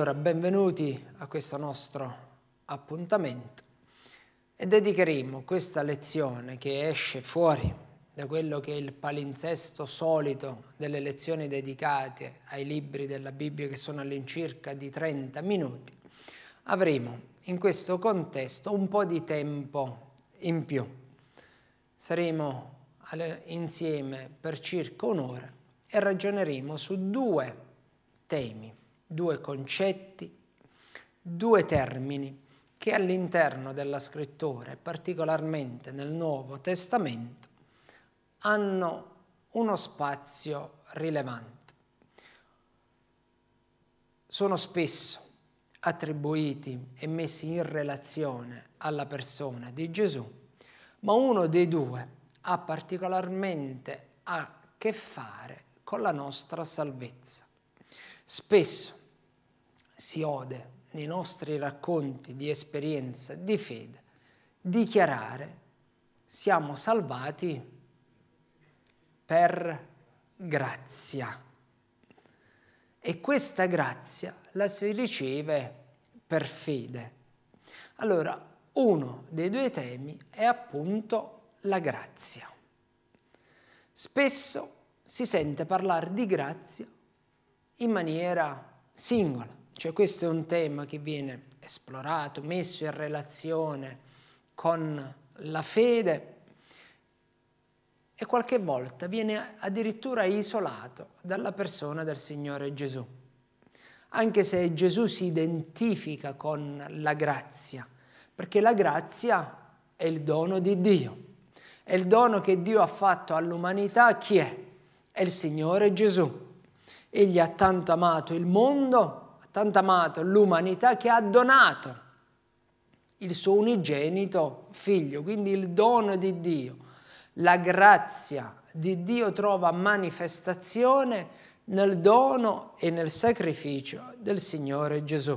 Allora, benvenuti a questo nostro appuntamento e dedicheremo questa lezione che esce fuori da quello che è il palinsesto solito delle lezioni dedicate ai libri della Bibbia che sono all'incirca di 30 minuti. Avremo in questo contesto un po' di tempo in più. Saremo insieme per circa un'ora e ragioneremo su due temi due concetti, due termini che all'interno della scrittura e particolarmente nel Nuovo Testamento hanno uno spazio rilevante. Sono spesso attribuiti e messi in relazione alla persona di Gesù, ma uno dei due ha particolarmente a che fare con la nostra salvezza. Spesso si ode nei nostri racconti di esperienza di fede dichiarare siamo salvati per grazia. E questa grazia la si riceve per fede. Allora, uno dei due temi è appunto la grazia. Spesso si sente parlare di grazia in maniera singola, cioè questo è un tema che viene esplorato, messo in relazione con la fede e qualche volta viene addirittura isolato dalla persona del Signore Gesù. Anche se Gesù si identifica con la grazia, perché la grazia è il dono di Dio. È il dono che Dio ha fatto all'umanità chi è? È il Signore Gesù. Egli ha tanto amato il mondo tanto amato l'umanità che ha donato il suo unigenito figlio, quindi il dono di Dio. La grazia di Dio trova manifestazione nel dono e nel sacrificio del Signore Gesù.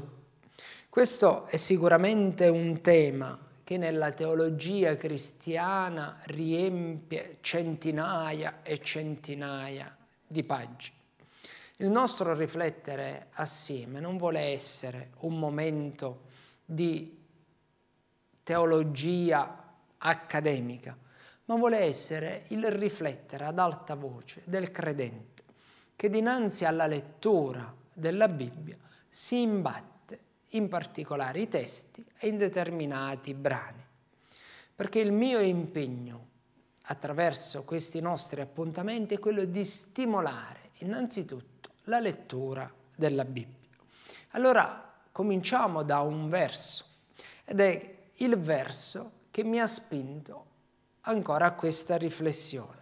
Questo è sicuramente un tema che nella teologia cristiana riempie centinaia e centinaia di pagine. Il nostro riflettere assieme non vuole essere un momento di teologia accademica, ma vuole essere il riflettere ad alta voce del credente che dinanzi alla lettura della Bibbia si imbatte in particolari testi e in determinati brani. Perché il mio impegno attraverso questi nostri appuntamenti è quello di stimolare innanzitutto la lettura della Bibbia. Allora cominciamo da un verso ed è il verso che mi ha spinto ancora a questa riflessione.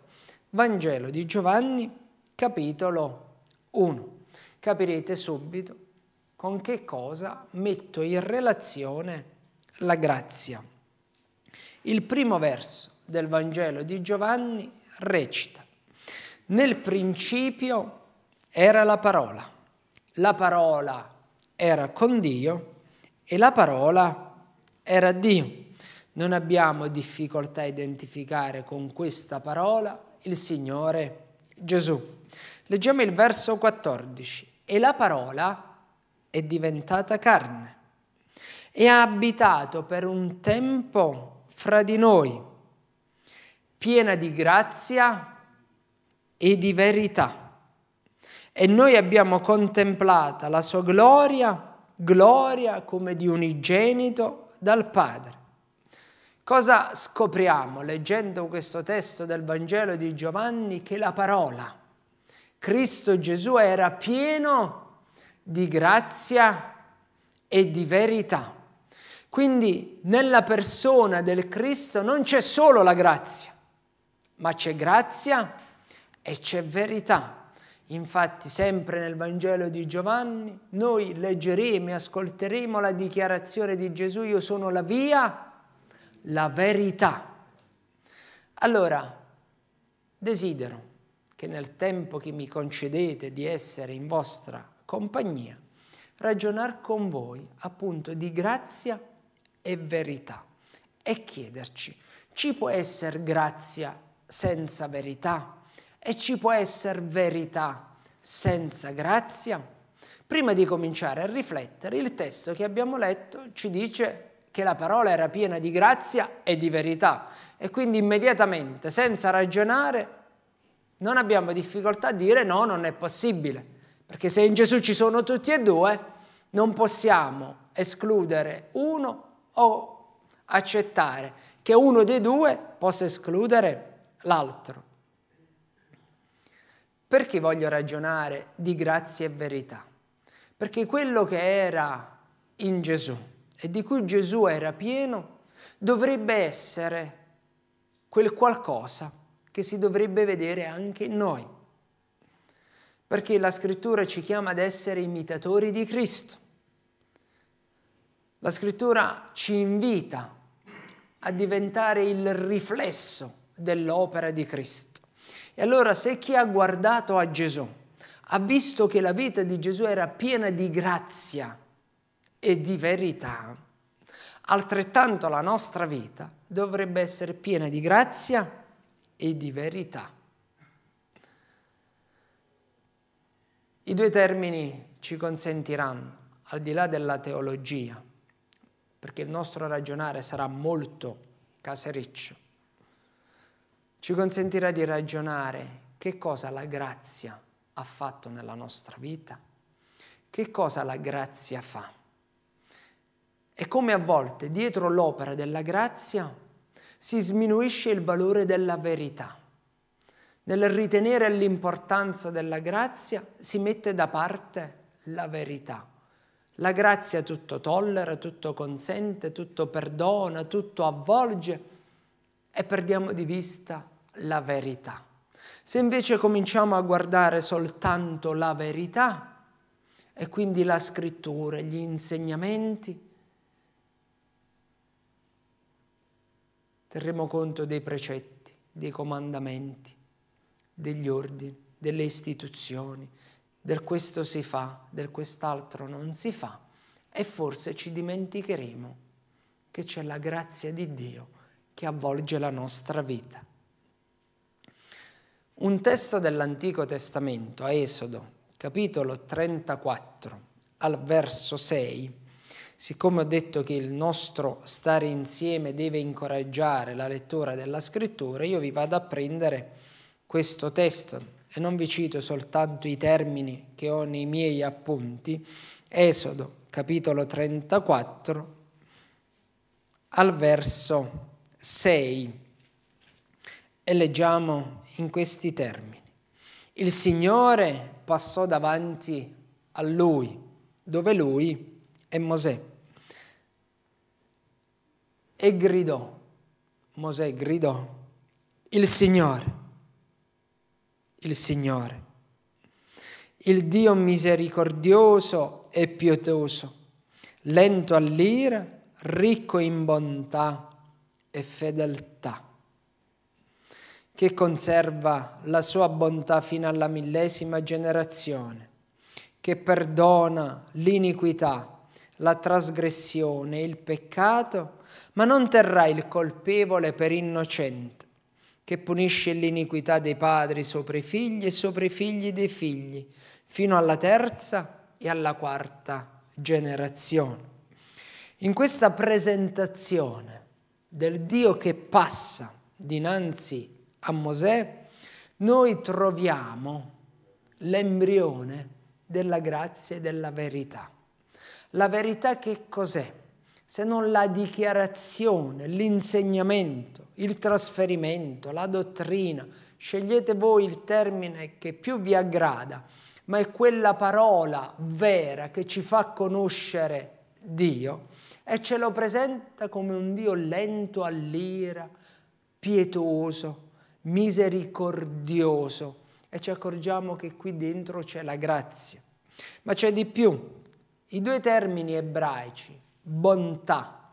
Vangelo di Giovanni, capitolo 1. Capirete subito con che cosa metto in relazione la grazia. Il primo verso del Vangelo di Giovanni recita, nel principio era la parola. La parola era con Dio e la parola era Dio. Non abbiamo difficoltà a identificare con questa parola il Signore Gesù. Leggiamo il verso 14. E la parola è diventata carne e ha abitato per un tempo fra di noi, piena di grazia e di verità e noi abbiamo contemplata la sua gloria, gloria come di unigenito dal Padre. Cosa scopriamo leggendo questo testo del Vangelo di Giovanni? Che la parola, Cristo Gesù era pieno di grazia e di verità. Quindi nella persona del Cristo non c'è solo la grazia, ma c'è grazia e c'è verità. Infatti, sempre nel Vangelo di Giovanni, noi leggeremo e ascolteremo la dichiarazione di Gesù, io sono la via, la verità. Allora, desidero che nel tempo che mi concedete di essere in vostra compagnia, ragionar con voi appunto di grazia e verità e chiederci, ci può essere grazia senza verità? E ci può essere verità senza grazia? Prima di cominciare a riflettere, il testo che abbiamo letto ci dice che la parola era piena di grazia e di verità e quindi immediatamente, senza ragionare, non abbiamo difficoltà a dire no, non è possibile, perché se in Gesù ci sono tutti e due, non possiamo escludere uno o accettare che uno dei due possa escludere l'altro. Perché voglio ragionare di grazia e verità? Perché quello che era in Gesù e di cui Gesù era pieno dovrebbe essere quel qualcosa che si dovrebbe vedere anche in noi. Perché la scrittura ci chiama ad essere imitatori di Cristo. La scrittura ci invita a diventare il riflesso dell'opera di Cristo. E allora se chi ha guardato a Gesù ha visto che la vita di Gesù era piena di grazia e di verità, altrettanto la nostra vita dovrebbe essere piena di grazia e di verità. I due termini ci consentiranno, al di là della teologia, perché il nostro ragionare sarà molto casereccio, ci consentirà di ragionare che cosa la grazia ha fatto nella nostra vita, che cosa la grazia fa e come a volte dietro l'opera della grazia si sminuisce il valore della verità. Nel ritenere l'importanza della grazia si mette da parte la verità. La grazia tutto tollera, tutto consente, tutto perdona, tutto avvolge e perdiamo di vista la verità. Se invece cominciamo a guardare soltanto la verità, e quindi la scrittura, gli insegnamenti, terremo conto dei precetti, dei comandamenti, degli ordini, delle istituzioni, del questo si fa, del quest'altro non si fa e forse ci dimenticheremo che c'è la grazia di Dio che avvolge la nostra vita. Un testo dell'Antico Testamento, a Esodo, capitolo 34, al verso 6, siccome ho detto che il nostro stare insieme deve incoraggiare la lettura della scrittura, io vi vado a prendere questo testo e non vi cito soltanto i termini che ho nei miei appunti, Esodo capitolo 34 al verso 6 e leggiamo in questi termini. Il Signore passò davanti a lui, dove lui è Mosè, e gridò, Mosè gridò, il Signore, il Signore, il Dio misericordioso e pietoso, lento all'ira, ricco in bontà e fedeltà che conserva la sua bontà fino alla millesima generazione, che perdona l'iniquità, la trasgressione, il peccato, ma non terrà il colpevole per innocente, che punisce l'iniquità dei padri sopra i figli e sopra i figli dei figli, fino alla terza e alla quarta generazione. In questa presentazione del Dio che passa dinanzi a Mosè, noi troviamo l'embrione della grazia e della verità. La verità che cos'è? Se non la dichiarazione, l'insegnamento, il trasferimento, la dottrina, scegliete voi il termine che più vi aggrada, ma è quella parola vera che ci fa conoscere Dio e ce lo presenta come un Dio lento all'ira, pietoso, misericordioso e ci accorgiamo che qui dentro c'è la grazia. Ma c'è di più, i due termini ebraici, bontà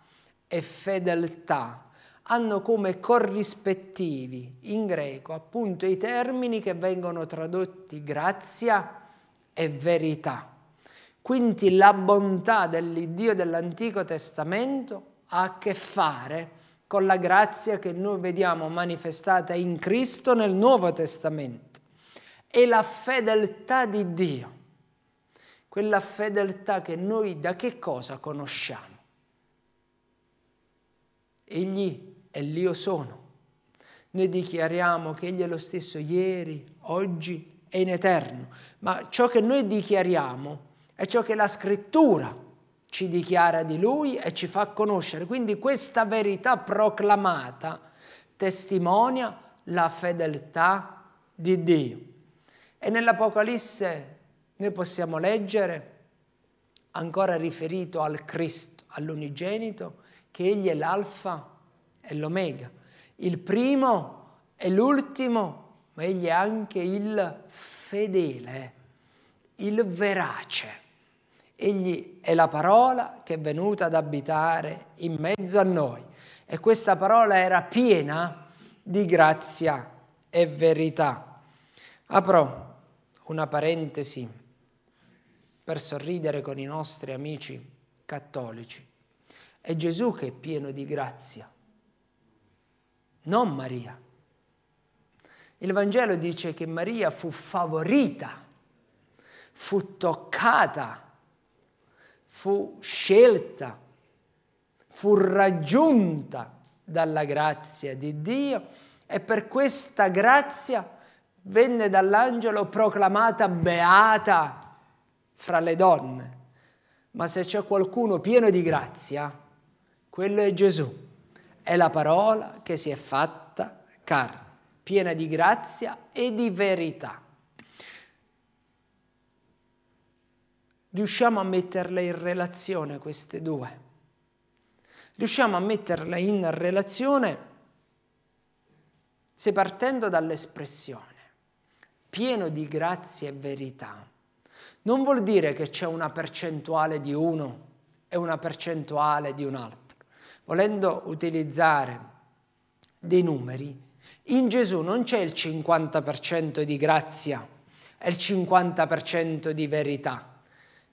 e fedeltà, hanno come corrispettivi in greco appunto i termini che vengono tradotti grazia e verità. Quindi la bontà dell'Iddio dell'Antico Testamento ha a che fare con con la grazia che noi vediamo manifestata in Cristo nel Nuovo Testamento. E la fedeltà di Dio, quella fedeltà che noi da che cosa conosciamo? Egli è l'io sono. Noi dichiariamo che Egli è lo stesso ieri, oggi e in eterno, ma ciò che noi dichiariamo è ciò che la scrittura ci dichiara di lui e ci fa conoscere. Quindi questa verità proclamata testimonia la fedeltà di Dio. E nell'Apocalisse noi possiamo leggere, ancora riferito al Cristo, all'unigenito, che Egli è l'alfa e l'omega, il primo e l'ultimo, ma Egli è anche il fedele, il verace. Egli è la parola che è venuta ad abitare in mezzo a noi e questa parola era piena di grazia e verità. Apro una parentesi per sorridere con i nostri amici cattolici. È Gesù che è pieno di grazia, non Maria. Il Vangelo dice che Maria fu favorita, fu toccata fu scelta, fu raggiunta dalla grazia di Dio e per questa grazia venne dall'angelo proclamata beata fra le donne. Ma se c'è qualcuno pieno di grazia, quello è Gesù. È la parola che si è fatta carne, piena di grazia e di verità. riusciamo a metterle in relazione queste due. Riusciamo a metterle in relazione se partendo dall'espressione pieno di grazia e verità. Non vuol dire che c'è una percentuale di uno e una percentuale di un altro. Volendo utilizzare dei numeri, in Gesù non c'è il 50% di grazia e il 50% di verità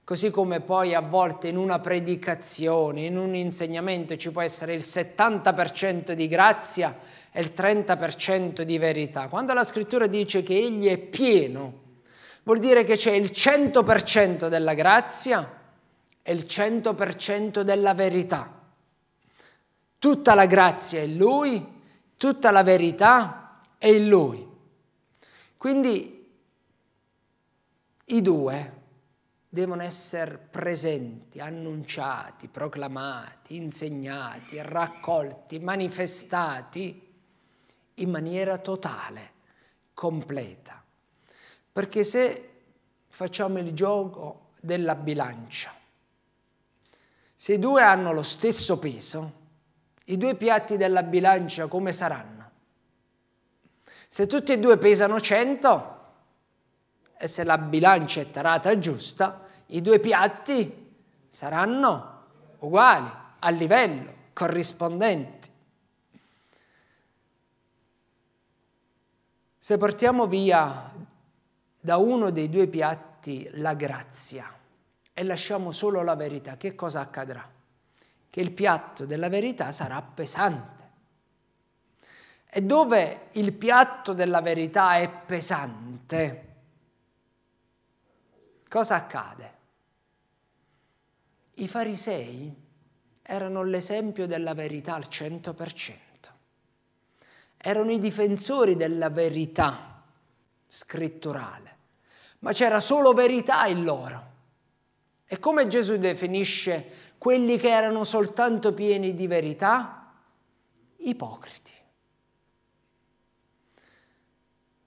Così come poi a volte in una predicazione, in un insegnamento ci può essere il 70% di grazia e il 30% di verità. Quando la scrittura dice che egli è pieno, vuol dire che c'è il 100% della grazia e il 100% della verità. Tutta la grazia è in lui, tutta la verità è in lui. Quindi i due devono essere presenti, annunciati, proclamati, insegnati, raccolti, manifestati in maniera totale, completa. Perché se facciamo il gioco della bilancia, se i due hanno lo stesso peso, i due piatti della bilancia come saranno? Se tutti e due pesano 100, e se la bilancia è tarata giusta, i due piatti saranno uguali, a livello, corrispondenti. Se portiamo via da uno dei due piatti la grazia e lasciamo solo la verità, che cosa accadrà? Che il piatto della verità sarà pesante. E dove il piatto della verità è pesante, cosa accade? I farisei erano l'esempio della verità al 100%, erano i difensori della verità scritturale, ma c'era solo verità in loro. E come Gesù definisce quelli che erano soltanto pieni di verità? Ipocriti.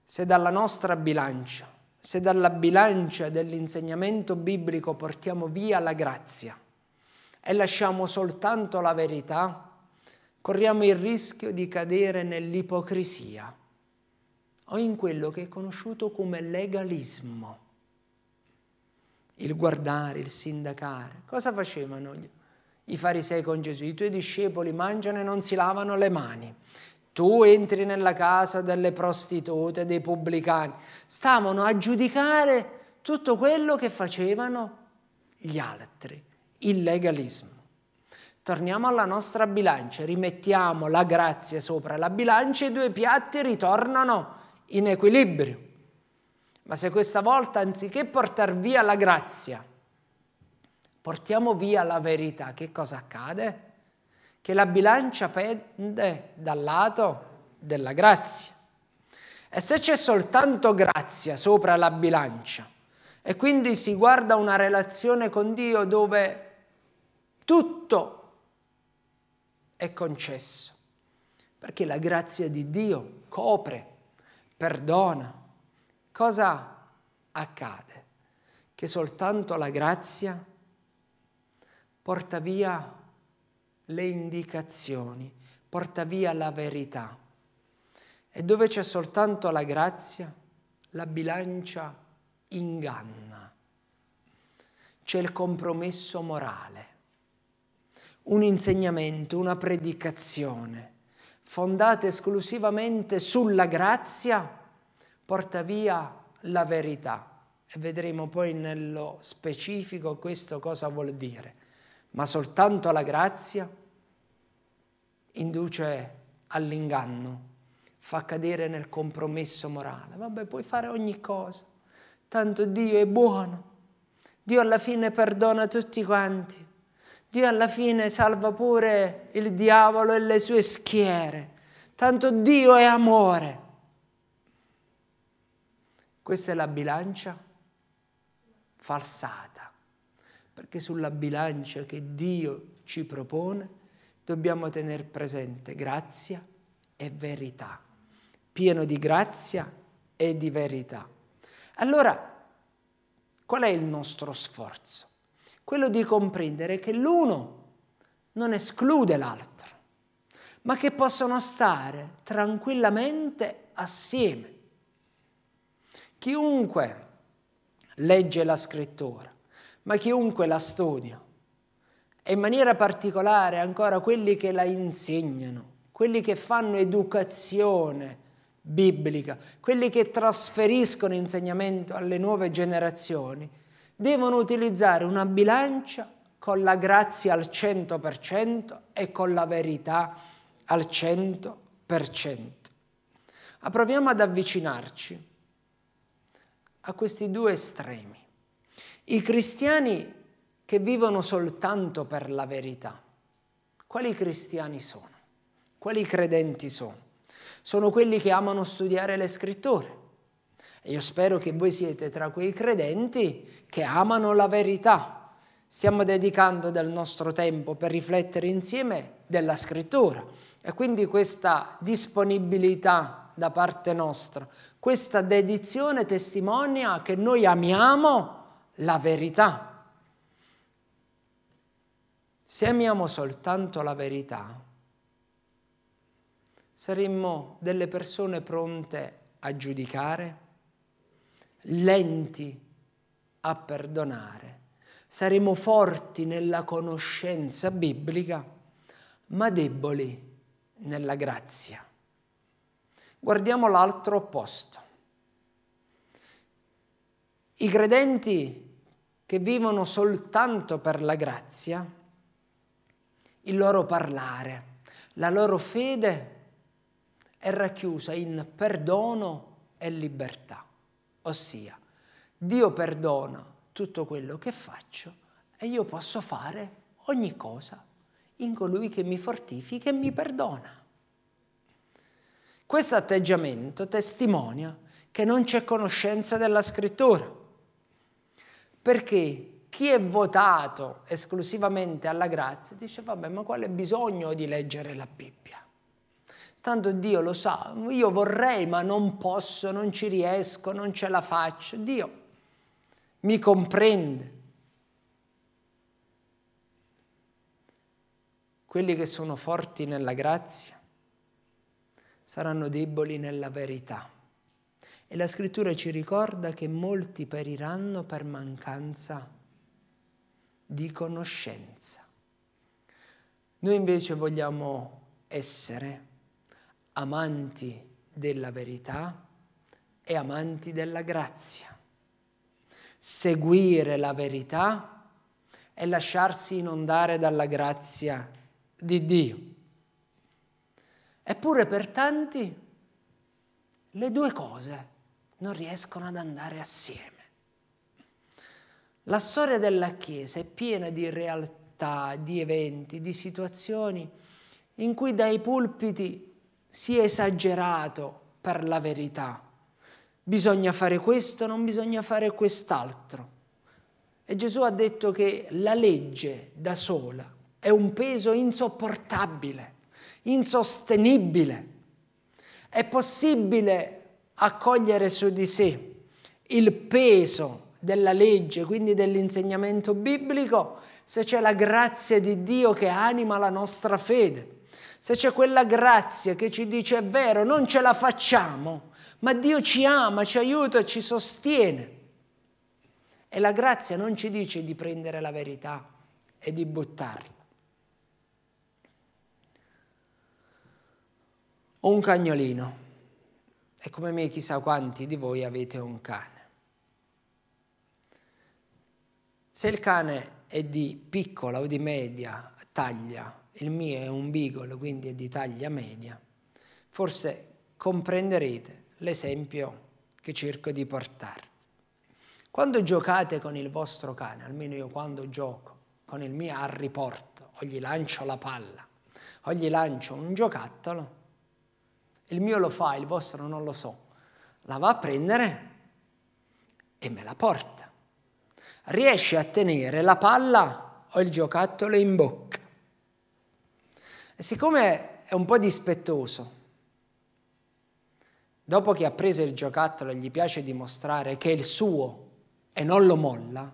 Se dalla nostra bilancia se dalla bilancia dell'insegnamento biblico portiamo via la grazia e lasciamo soltanto la verità, corriamo il rischio di cadere nell'ipocrisia o in quello che è conosciuto come legalismo. Il guardare, il sindacare. Cosa facevano i farisei con Gesù? I tuoi discepoli mangiano e non si lavano le mani tu entri nella casa delle prostitute, dei pubblicani. Stavano a giudicare tutto quello che facevano gli altri, il legalismo. Torniamo alla nostra bilancia, rimettiamo la grazia sopra la bilancia e i due piatti ritornano in equilibrio. Ma se questa volta, anziché portare via la grazia, portiamo via la verità, che cosa accade? che la bilancia pende dal lato della grazia. E se c'è soltanto grazia sopra la bilancia, e quindi si guarda una relazione con Dio dove tutto è concesso, perché la grazia di Dio copre, perdona, cosa accade? Che soltanto la grazia porta via le indicazioni, porta via la verità. E dove c'è soltanto la grazia, la bilancia inganna. C'è il compromesso morale, un insegnamento, una predicazione fondata esclusivamente sulla grazia, porta via la verità. E vedremo poi nello specifico questo cosa vuol dire ma soltanto la grazia, induce all'inganno, fa cadere nel compromesso morale. Vabbè, puoi fare ogni cosa, tanto Dio è buono, Dio alla fine perdona tutti quanti, Dio alla fine salva pure il diavolo e le sue schiere, tanto Dio è amore. Questa è la bilancia falsata che sulla bilancia che Dio ci propone dobbiamo tenere presente grazia e verità, pieno di grazia e di verità. Allora, qual è il nostro sforzo? Quello di comprendere che l'uno non esclude l'altro, ma che possono stare tranquillamente assieme. Chiunque legge la scrittura, ma chiunque la studia, e in maniera particolare ancora quelli che la insegnano, quelli che fanno educazione biblica, quelli che trasferiscono insegnamento alle nuove generazioni, devono utilizzare una bilancia con la grazia al 100% e con la verità al 100%. Ma proviamo ad avvicinarci a questi due estremi. I cristiani che vivono soltanto per la verità, quali cristiani sono? Quali credenti sono? Sono quelli che amano studiare le scritture. E io spero che voi siete tra quei credenti che amano la verità. Stiamo dedicando del nostro tempo per riflettere insieme della scrittura. E quindi questa disponibilità da parte nostra, questa dedizione testimonia che noi amiamo la verità. Se amiamo soltanto la verità, saremmo delle persone pronte a giudicare, lenti a perdonare, saremo forti nella conoscenza biblica, ma deboli nella grazia. Guardiamo l'altro opposto. I credenti che vivono soltanto per la grazia, il loro parlare, la loro fede è racchiusa in perdono e libertà, ossia Dio perdona tutto quello che faccio e io posso fare ogni cosa in colui che mi fortifica e mi perdona. Questo atteggiamento testimonia che non c'è conoscenza della scrittura, perché chi è votato esclusivamente alla grazia dice vabbè ma quale bisogno di leggere la Bibbia? Tanto Dio lo sa, io vorrei ma non posso, non ci riesco, non ce la faccio. Dio mi comprende. Quelli che sono forti nella grazia saranno deboli nella verità. E la scrittura ci ricorda che molti periranno per mancanza di conoscenza. Noi invece vogliamo essere amanti della verità e amanti della grazia. Seguire la verità e lasciarsi inondare dalla grazia di Dio. Eppure per tanti le due cose non riescono ad andare assieme. La storia della Chiesa è piena di realtà, di eventi, di situazioni in cui dai pulpiti si è esagerato per la verità. Bisogna fare questo, non bisogna fare quest'altro. E Gesù ha detto che la legge da sola è un peso insopportabile, insostenibile. È possibile accogliere su di sé il peso della legge, quindi dell'insegnamento biblico, se c'è la grazia di Dio che anima la nostra fede, se c'è quella grazia che ci dice è vero, non ce la facciamo, ma Dio ci ama, ci aiuta, ci sostiene. E la grazia non ci dice di prendere la verità e di buttarla. un cagnolino e come me chissà quanti di voi avete un cane. Se il cane è di piccola o di media taglia, il mio è un beagle, quindi è di taglia media, forse comprenderete l'esempio che cerco di portarvi. Quando giocate con il vostro cane, almeno io quando gioco con il mio a riporto, o gli lancio la palla, o gli lancio un giocattolo, il mio lo fa, il vostro non lo so. La va a prendere e me la porta. Riesce a tenere la palla o il giocattolo in bocca. E siccome è un po' dispettoso, dopo che ha preso il giocattolo e gli piace dimostrare che è il suo e non lo molla,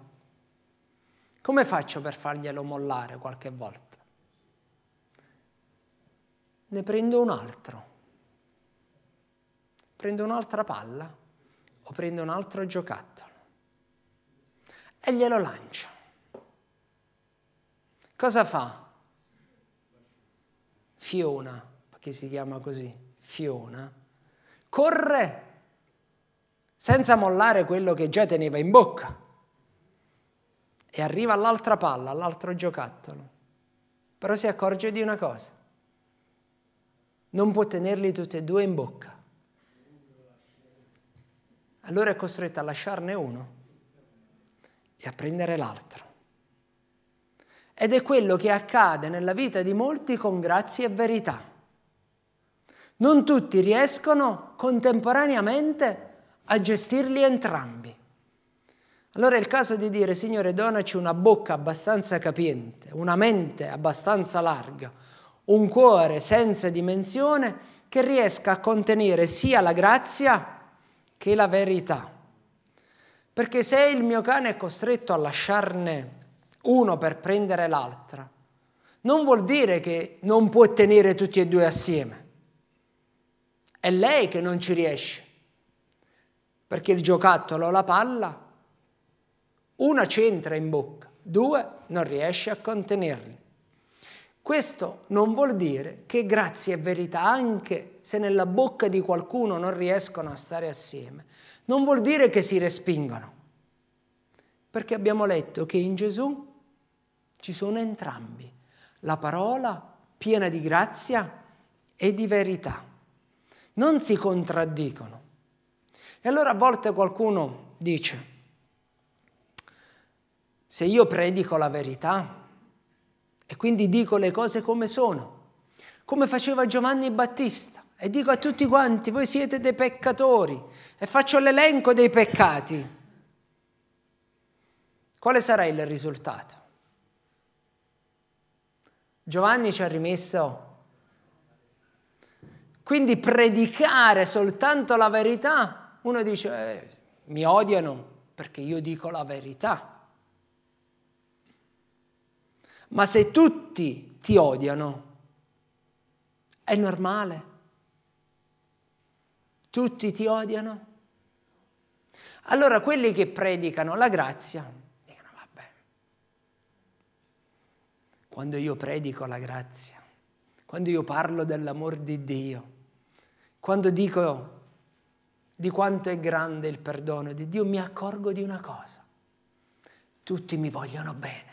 come faccio per farglielo mollare qualche volta? Ne prendo un altro prendo un'altra palla o prendo un altro giocattolo e glielo lancio. Cosa fa? Fiona, che si chiama così, Fiona, corre senza mollare quello che già teneva in bocca e arriva all'altra palla, all'altro giocattolo. Però si accorge di una cosa, non può tenerli tutti e due in bocca allora è costretta a lasciarne uno e a prendere l'altro. Ed è quello che accade nella vita di molti con grazia e verità. Non tutti riescono contemporaneamente a gestirli entrambi. Allora è il caso di dire, Signore, donaci una bocca abbastanza capiente, una mente abbastanza larga, un cuore senza dimensione che riesca a contenere sia la grazia che la verità. Perché se il mio cane è costretto a lasciarne uno per prendere l'altra, non vuol dire che non può tenere tutti e due assieme. È lei che non ci riesce, perché il giocattolo o la palla, una c'entra in bocca, due non riesce a contenerli. Questo non vuol dire che grazia e verità, anche se nella bocca di qualcuno non riescono a stare assieme, non vuol dire che si respingano, perché abbiamo letto che in Gesù ci sono entrambi, la parola piena di grazia e di verità. Non si contraddicono. E allora a volte qualcuno dice, se io predico la verità, e quindi dico le cose come sono, come faceva Giovanni Battista. E dico a tutti quanti, voi siete dei peccatori. E faccio l'elenco dei peccati. Quale sarà il risultato? Giovanni ci ha rimesso. Quindi predicare soltanto la verità, uno dice, eh, mi odiano perché io dico la verità. Ma se tutti ti odiano, è normale. Tutti ti odiano. Allora quelli che predicano la grazia dicono vabbè, quando io predico la grazia, quando io parlo dell'amor di Dio, quando dico di quanto è grande il perdono di Dio, mi accorgo di una cosa. Tutti mi vogliono bene.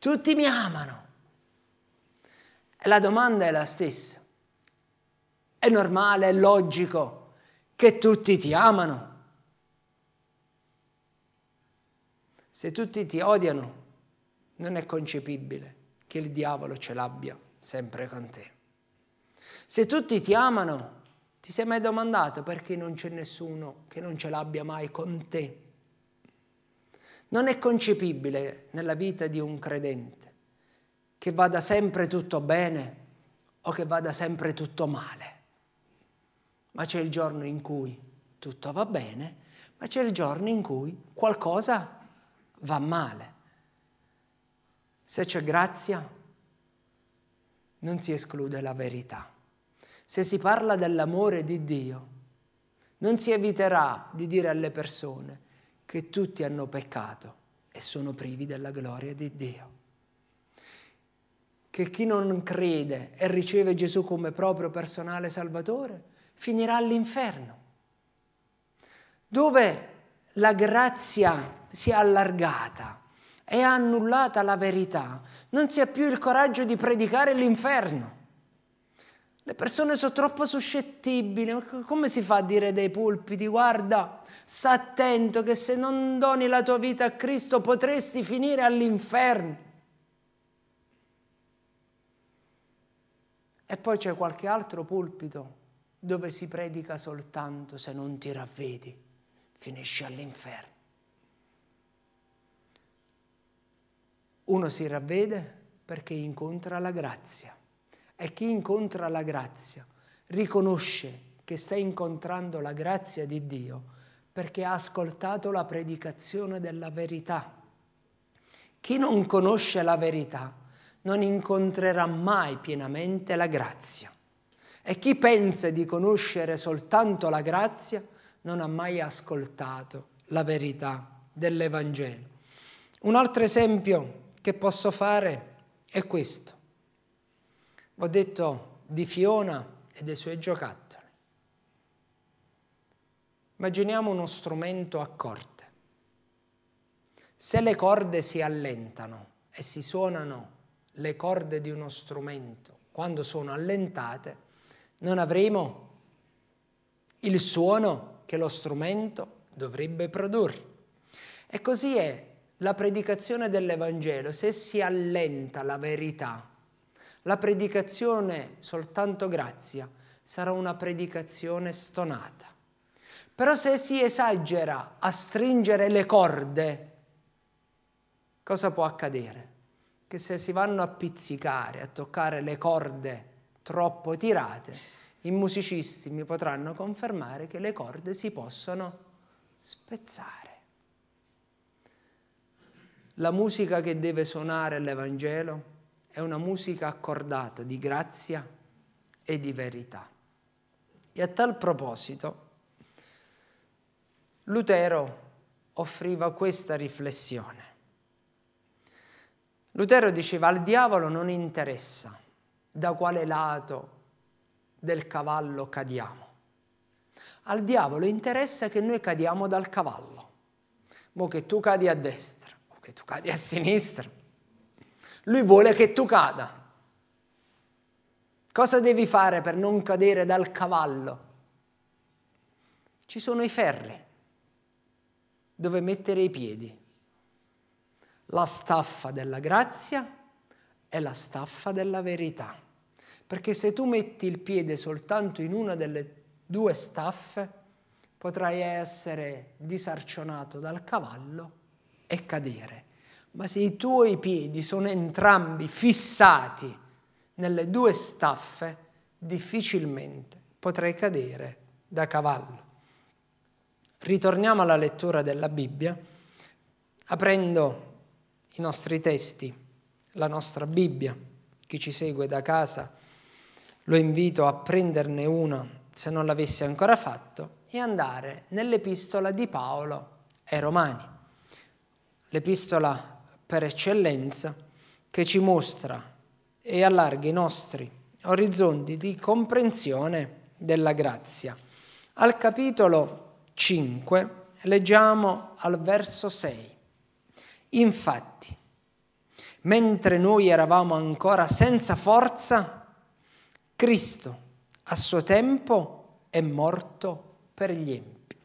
Tutti mi amano. La domanda è la stessa. È normale, è logico che tutti ti amano. Se tutti ti odiano, non è concepibile che il diavolo ce l'abbia sempre con te. Se tutti ti amano, ti sei mai domandato perché non c'è nessuno che non ce l'abbia mai con te? Non è concepibile nella vita di un credente che vada sempre tutto bene o che vada sempre tutto male. Ma c'è il giorno in cui tutto va bene, ma c'è il giorno in cui qualcosa va male. Se c'è grazia, non si esclude la verità. Se si parla dell'amore di Dio, non si eviterà di dire alle persone che tutti hanno peccato e sono privi della gloria di Dio. Che chi non crede e riceve Gesù come proprio personale salvatore finirà all'inferno, dove la grazia si è allargata, e ha annullata la verità, non si ha più il coraggio di predicare l'inferno. Le persone sono troppo suscettibili, come si fa a dire dai pulpiti, guarda, sta attento che se non doni la tua vita a Cristo potresti finire all'inferno. E poi c'è qualche altro pulpito dove si predica soltanto se non ti ravvedi, finisci all'inferno. Uno si ravvede perché incontra la grazia e chi incontra la grazia riconosce che sta incontrando la grazia di Dio perché ha ascoltato la predicazione della verità. Chi non conosce la verità non incontrerà mai pienamente la grazia e chi pensa di conoscere soltanto la grazia non ha mai ascoltato la verità dell'Evangelo. Un altro esempio che posso fare è questo. Ho detto di Fiona e dei suoi giocattoli. Immaginiamo uno strumento a corte. Se le corde si allentano e si suonano le corde di uno strumento, quando sono allentate, non avremo il suono che lo strumento dovrebbe produrre. E così è la predicazione dell'Evangelo, se si allenta la verità, la predicazione soltanto grazia sarà una predicazione stonata. Però se si esagera a stringere le corde, cosa può accadere? Che se si vanno a pizzicare, a toccare le corde troppo tirate, i musicisti mi potranno confermare che le corde si possono spezzare. La musica che deve suonare l'Evangelo è una musica accordata di grazia e di verità. E a tal proposito, Lutero offriva questa riflessione. Lutero diceva al diavolo non interessa da quale lato del cavallo cadiamo. Al diavolo interessa che noi cadiamo dal cavallo. Mo che tu cadi a destra o che tu cadi a sinistra. Lui vuole che tu cada. Cosa devi fare per non cadere dal cavallo? Ci sono i ferri dove mettere i piedi. La staffa della grazia è la staffa della verità. Perché se tu metti il piede soltanto in una delle due staffe, potrai essere disarcionato dal cavallo e cadere. Ma se i tuoi piedi sono entrambi fissati nelle due staffe, difficilmente potrai cadere da cavallo. Ritorniamo alla lettura della Bibbia, aprendo i nostri testi, la nostra Bibbia. Chi ci segue da casa lo invito a prenderne una se non l'avesse ancora fatto e andare nell'epistola di Paolo ai Romani, l'epistola per eccellenza che ci mostra e allarga i nostri orizzonti di comprensione della grazia. Al capitolo 5 leggiamo al verso 6. Infatti, mentre noi eravamo ancora senza forza, Cristo a suo tempo è morto per gli empi.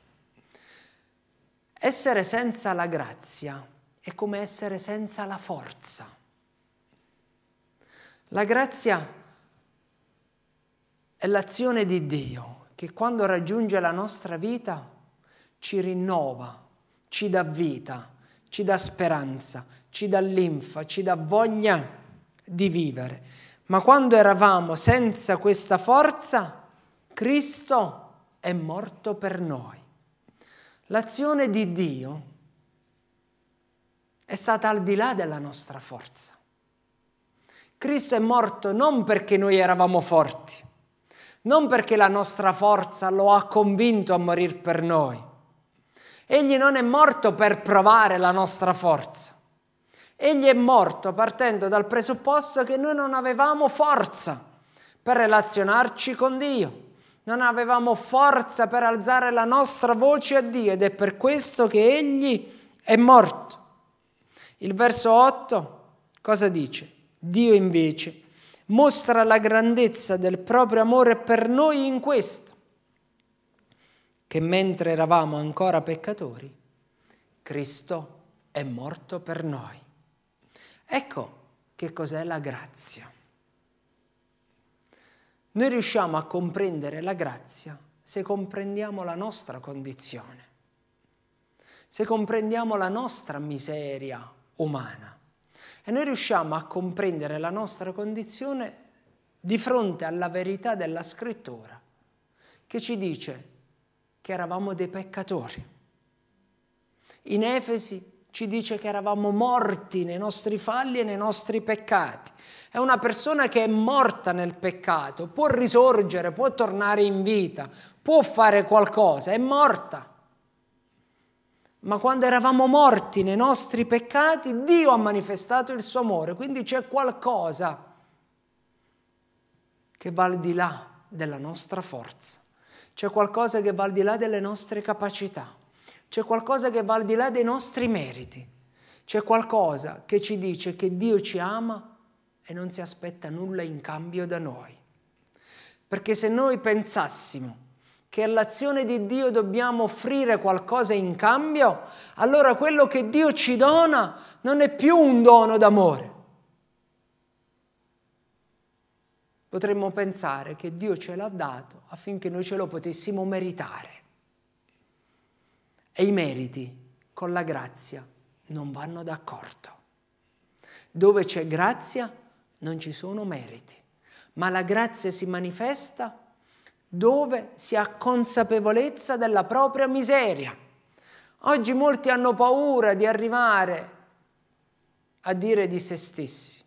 Essere senza la grazia è come essere senza la forza. La grazia è l'azione di Dio che quando raggiunge la nostra vita ci rinnova, ci dà vita, ci dà speranza, ci dà linfa, ci dà voglia di vivere. Ma quando eravamo senza questa forza, Cristo è morto per noi. L'azione di Dio è stata al di là della nostra forza. Cristo è morto non perché noi eravamo forti, non perché la nostra forza lo ha convinto a morire per noi, Egli non è morto per provare la nostra forza. Egli è morto partendo dal presupposto che noi non avevamo forza per relazionarci con Dio. Non avevamo forza per alzare la nostra voce a Dio ed è per questo che Egli è morto. Il verso 8 cosa dice? Dio invece mostra la grandezza del proprio amore per noi in questo che mentre eravamo ancora peccatori, Cristo è morto per noi. Ecco che cos'è la grazia. Noi riusciamo a comprendere la grazia se comprendiamo la nostra condizione, se comprendiamo la nostra miseria umana e noi riusciamo a comprendere la nostra condizione di fronte alla verità della scrittura che ci dice che eravamo dei peccatori. In Efesi ci dice che eravamo morti nei nostri falli e nei nostri peccati. È una persona che è morta nel peccato, può risorgere, può tornare in vita, può fare qualcosa, è morta. Ma quando eravamo morti nei nostri peccati, Dio ha manifestato il suo amore, quindi c'è qualcosa che va al di là della nostra forza. C'è qualcosa che va al di là delle nostre capacità, c'è qualcosa che va al di là dei nostri meriti, c'è qualcosa che ci dice che Dio ci ama e non si aspetta nulla in cambio da noi. Perché se noi pensassimo che all'azione di Dio dobbiamo offrire qualcosa in cambio, allora quello che Dio ci dona non è più un dono d'amore, potremmo pensare che Dio ce l'ha dato affinché noi ce lo potessimo meritare. E i meriti con la grazia non vanno d'accordo. Dove c'è grazia non ci sono meriti, ma la grazia si manifesta dove si ha consapevolezza della propria miseria. Oggi molti hanno paura di arrivare a dire di se stessi,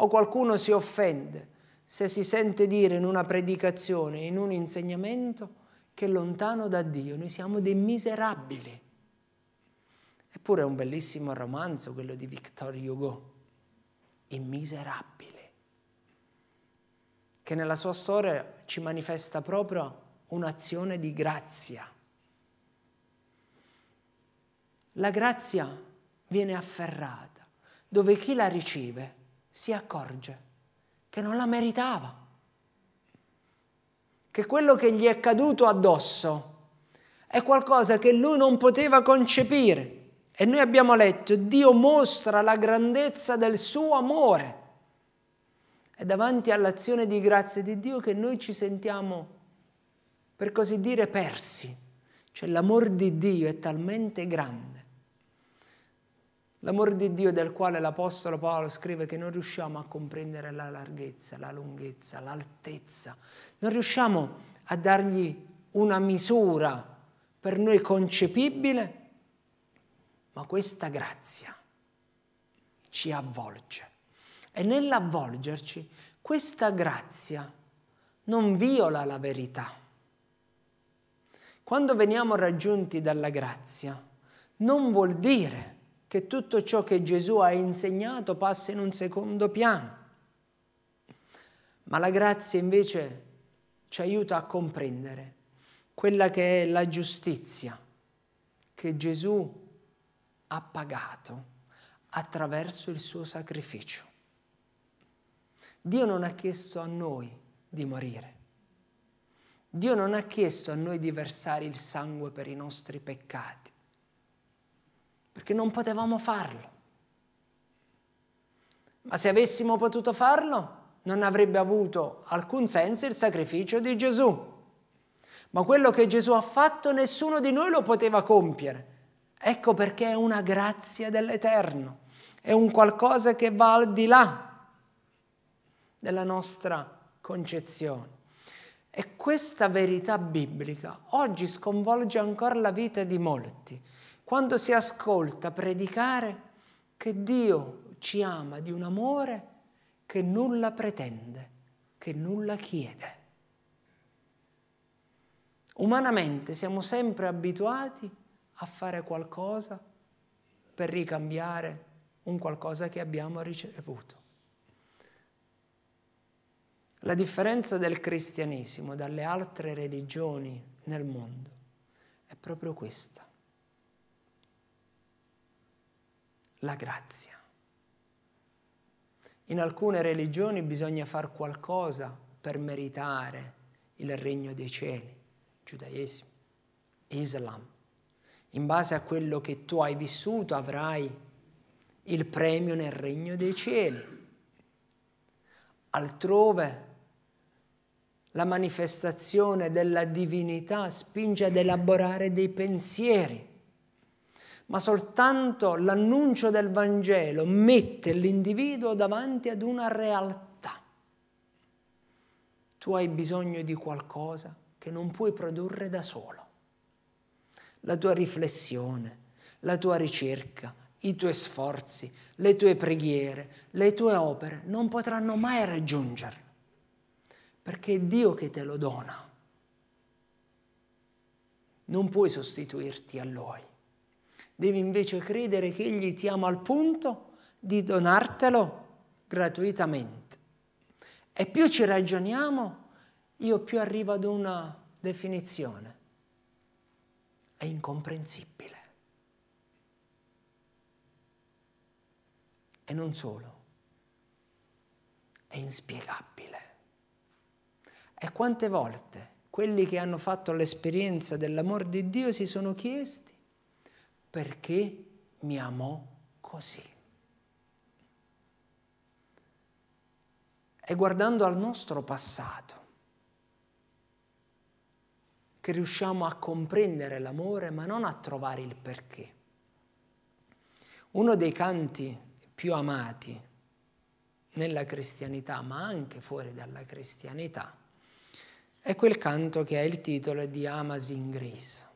o qualcuno si offende se si sente dire in una predicazione, in un insegnamento, che lontano da Dio noi siamo dei miserabili. Eppure è un bellissimo romanzo quello di Victor Hugo, I miserabili, che nella sua storia ci manifesta proprio un'azione di grazia. La grazia viene afferrata, dove chi la riceve si accorge che non la meritava, che quello che gli è caduto addosso è qualcosa che lui non poteva concepire. E noi abbiamo letto, Dio mostra la grandezza del suo amore. È davanti all'azione di grazia di Dio che noi ci sentiamo, per così dire, persi. Cioè l'amor di Dio è talmente grande L'amore di Dio del quale l'Apostolo Paolo scrive che non riusciamo a comprendere la larghezza, la lunghezza, l'altezza. Non riusciamo a dargli una misura per noi concepibile, ma questa grazia ci avvolge. E nell'avvolgerci questa grazia non viola la verità. Quando veniamo raggiunti dalla grazia, non vuol dire che tutto ciò che Gesù ha insegnato passa in un secondo piano. Ma la grazia invece ci aiuta a comprendere quella che è la giustizia che Gesù ha pagato attraverso il suo sacrificio. Dio non ha chiesto a noi di morire. Dio non ha chiesto a noi di versare il sangue per i nostri peccati perché non potevamo farlo. Ma se avessimo potuto farlo, non avrebbe avuto alcun senso il sacrificio di Gesù. Ma quello che Gesù ha fatto nessuno di noi lo poteva compiere. Ecco perché è una grazia dell'Eterno, è un qualcosa che va al di là della nostra concezione. E questa verità biblica oggi sconvolge ancora la vita di molti quando si ascolta predicare che Dio ci ama di un amore che nulla pretende, che nulla chiede. Umanamente siamo sempre abituati a fare qualcosa per ricambiare un qualcosa che abbiamo ricevuto. La differenza del cristianesimo dalle altre religioni nel mondo è proprio questa. la grazia. In alcune religioni bisogna fare qualcosa per meritare il regno dei cieli, giudaismo, islam. In base a quello che tu hai vissuto avrai il premio nel regno dei cieli. Altrove la manifestazione della divinità spinge ad elaborare dei pensieri ma soltanto l'annuncio del Vangelo mette l'individuo davanti ad una realtà. Tu hai bisogno di qualcosa che non puoi produrre da solo. La tua riflessione, la tua ricerca, i tuoi sforzi, le tue preghiere, le tue opere non potranno mai raggiungerlo, perché è Dio che te lo dona. Non puoi sostituirti a Lui devi invece credere che Egli ti ama al punto di donartelo gratuitamente. E più ci ragioniamo, io più arrivo ad una definizione. È incomprensibile. E non solo, è inspiegabile. E quante volte quelli che hanno fatto l'esperienza dell'amor di Dio si sono chiesti perché mi amò così. È guardando al nostro passato che riusciamo a comprendere l'amore ma non a trovare il perché. Uno dei canti più amati nella cristianità, ma anche fuori dalla cristianità, è quel canto che ha il titolo di Amazing Grace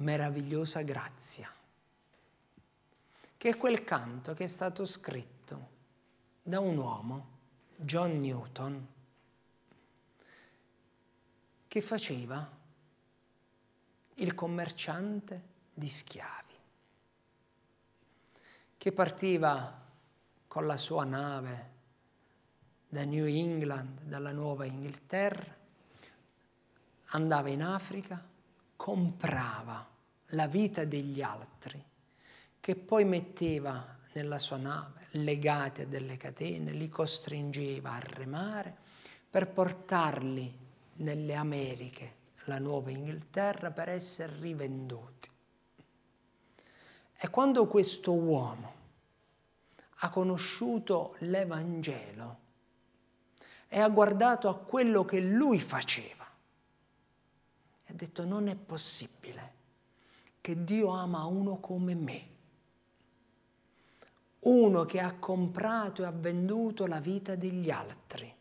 meravigliosa grazia, che è quel canto che è stato scritto da un uomo, John Newton, che faceva il commerciante di schiavi, che partiva con la sua nave da New England, dalla Nuova Inghilterra, andava in Africa, comprava la vita degli altri, che poi metteva nella sua nave legate a delle catene, li costringeva a remare per portarli nelle Americhe, la nuova Inghilterra, per essere rivenduti. E quando questo uomo ha conosciuto l'Evangelo e ha guardato a quello che lui faceva, detto non è possibile che Dio ama uno come me, uno che ha comprato e ha venduto la vita degli altri,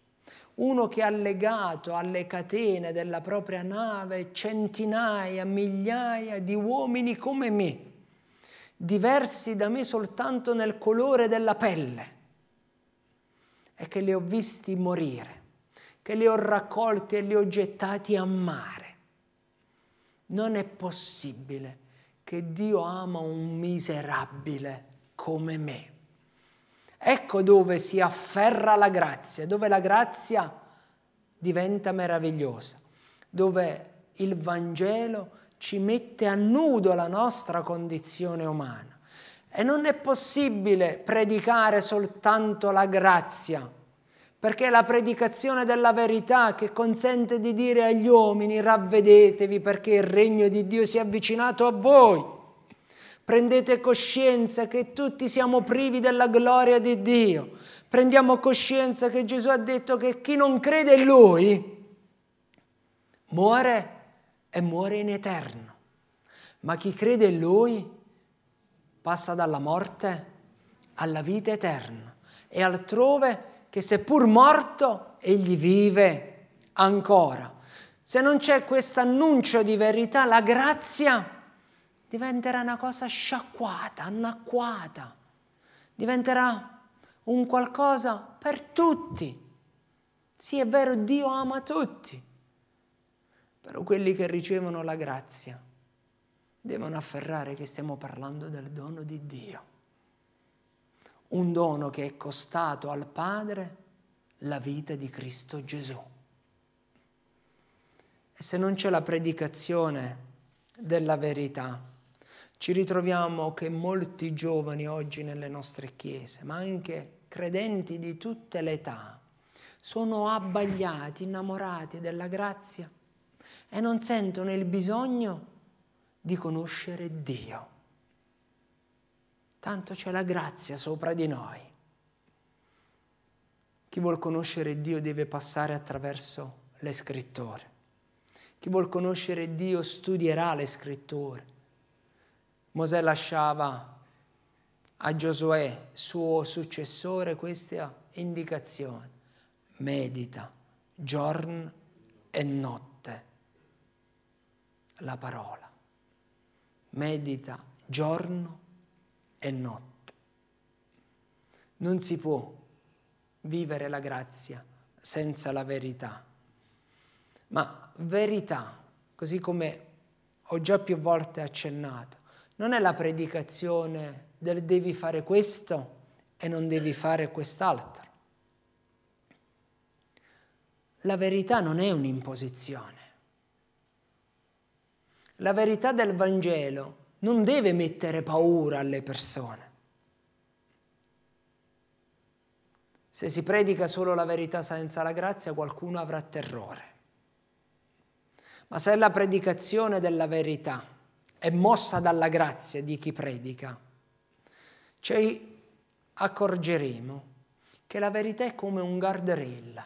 uno che ha legato alle catene della propria nave centinaia, migliaia di uomini come me, diversi da me soltanto nel colore della pelle, e che li ho visti morire, che li ho raccolti e li ho gettati a mare non è possibile che Dio ama un miserabile come me. Ecco dove si afferra la grazia, dove la grazia diventa meravigliosa, dove il Vangelo ci mette a nudo la nostra condizione umana. E non è possibile predicare soltanto la grazia, perché è la predicazione della verità che consente di dire agli uomini ravvedetevi perché il regno di Dio si è avvicinato a voi. Prendete coscienza che tutti siamo privi della gloria di Dio. Prendiamo coscienza che Gesù ha detto che chi non crede in Lui muore e muore in eterno. Ma chi crede in Lui passa dalla morte alla vita eterna. E altrove che seppur morto, egli vive ancora. Se non c'è questo annuncio di verità, la grazia diventerà una cosa sciacquata, annacquata, diventerà un qualcosa per tutti. Sì, è vero, Dio ama tutti, però quelli che ricevono la grazia devono afferrare che stiamo parlando del dono di Dio un dono che è costato al Padre la vita di Cristo Gesù. E se non c'è la predicazione della verità, ci ritroviamo che molti giovani oggi nelle nostre chiese, ma anche credenti di tutte le età, sono abbagliati, innamorati della grazia e non sentono il bisogno di conoscere Dio tanto c'è la grazia sopra di noi. Chi vuol conoscere Dio deve passare attraverso le scritture. Chi vuol conoscere Dio studierà le scritture. Mosè lasciava a Giosuè, suo successore, questa indicazione. Medita giorno e notte la parola. Medita giorno e notte. Non si può vivere la grazia senza la verità. Ma verità, così come ho già più volte accennato, non è la predicazione del devi fare questo e non devi fare quest'altro. La verità non è un'imposizione. La verità del Vangelo è non deve mettere paura alle persone. Se si predica solo la verità senza la grazia, qualcuno avrà terrore. Ma se la predicazione della verità è mossa dalla grazia di chi predica, ci accorgeremo che la verità è come un guardrail.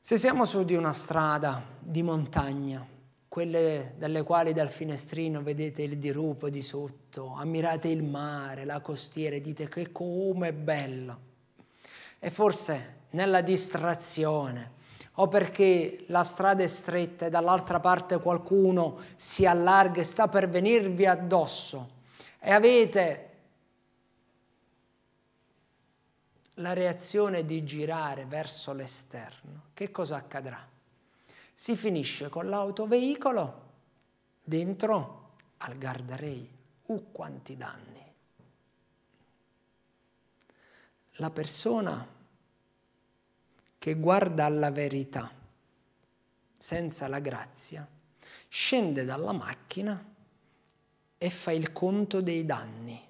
Se siamo su di una strada di montagna quelle dalle quali dal finestrino vedete il dirupo di sotto, ammirate il mare, la costiera e dite che come è bello. E forse nella distrazione o perché la strada è stretta e dall'altra parte qualcuno si allarga e sta per venirvi addosso e avete la reazione di girare verso l'esterno, che cosa accadrà? si finisce con l'autoveicolo dentro al guardarei. Uh, quanti danni! La persona che guarda alla verità senza la grazia scende dalla macchina e fa il conto dei danni.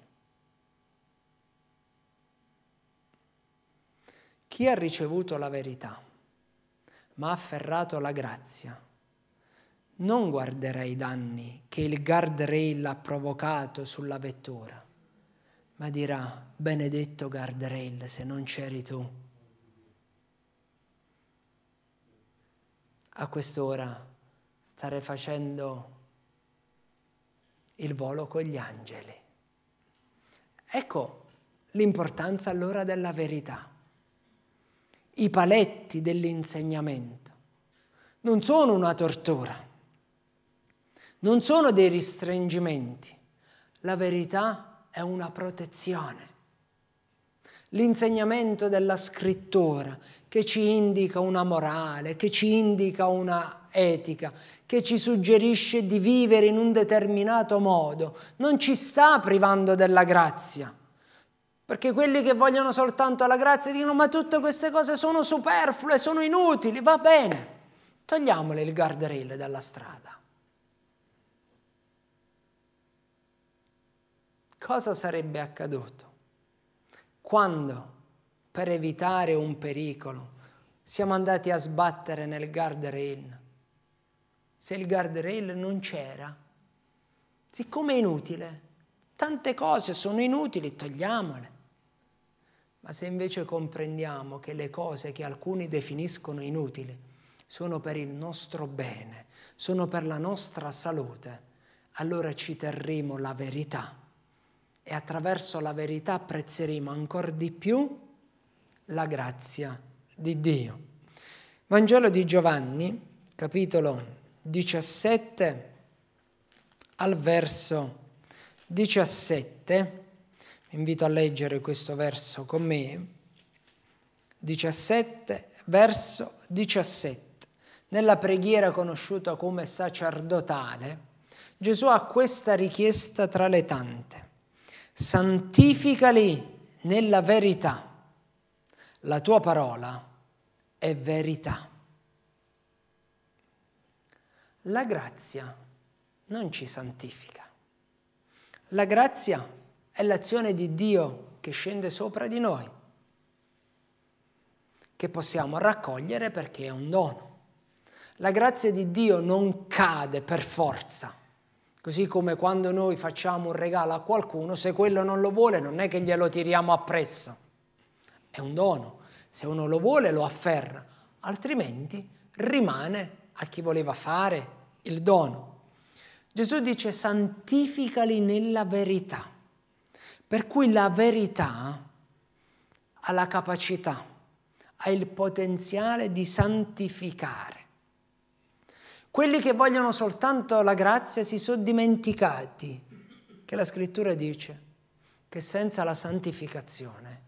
Chi ha ricevuto la verità? ma afferrato la grazia, non guarderei i danni che il guardrail ha provocato sulla vettura, ma dirà, benedetto guardrail se non c'eri tu. A quest'ora stare facendo il volo con gli angeli. Ecco l'importanza allora della verità i paletti dell'insegnamento. Non sono una tortura, non sono dei ristringimenti. La verità è una protezione. L'insegnamento della scrittura che ci indica una morale, che ci indica una etica, che ci suggerisce di vivere in un determinato modo, non ci sta privando della grazia perché quelli che vogliono soltanto la grazia dicono ma tutte queste cose sono superflue, sono inutili, va bene. Togliamole il guardrail dalla strada. Cosa sarebbe accaduto quando, per evitare un pericolo, siamo andati a sbattere nel guardrail? Se il guardrail non c'era, siccome è inutile, tante cose sono inutili, togliamole. Ma se invece comprendiamo che le cose che alcuni definiscono inutili sono per il nostro bene, sono per la nostra salute, allora ci terremo la verità e attraverso la verità apprezzeremo ancora di più la grazia di Dio. Vangelo di Giovanni, capitolo 17, al verso 17 invito a leggere questo verso con me, 17, verso 17. Nella preghiera conosciuta come sacerdotale, Gesù ha questa richiesta tra le tante. Santificali nella verità. La tua parola è verità. La grazia non ci santifica. La grazia è l'azione di Dio che scende sopra di noi, che possiamo raccogliere perché è un dono. La grazia di Dio non cade per forza, così come quando noi facciamo un regalo a qualcuno, se quello non lo vuole non è che glielo tiriamo appresso, è un dono, se uno lo vuole lo afferra, altrimenti rimane a chi voleva fare il dono. Gesù dice santificali nella verità. Per cui la verità ha la capacità, ha il potenziale di santificare. Quelli che vogliono soltanto la grazia si sono dimenticati che la scrittura dice che senza la santificazione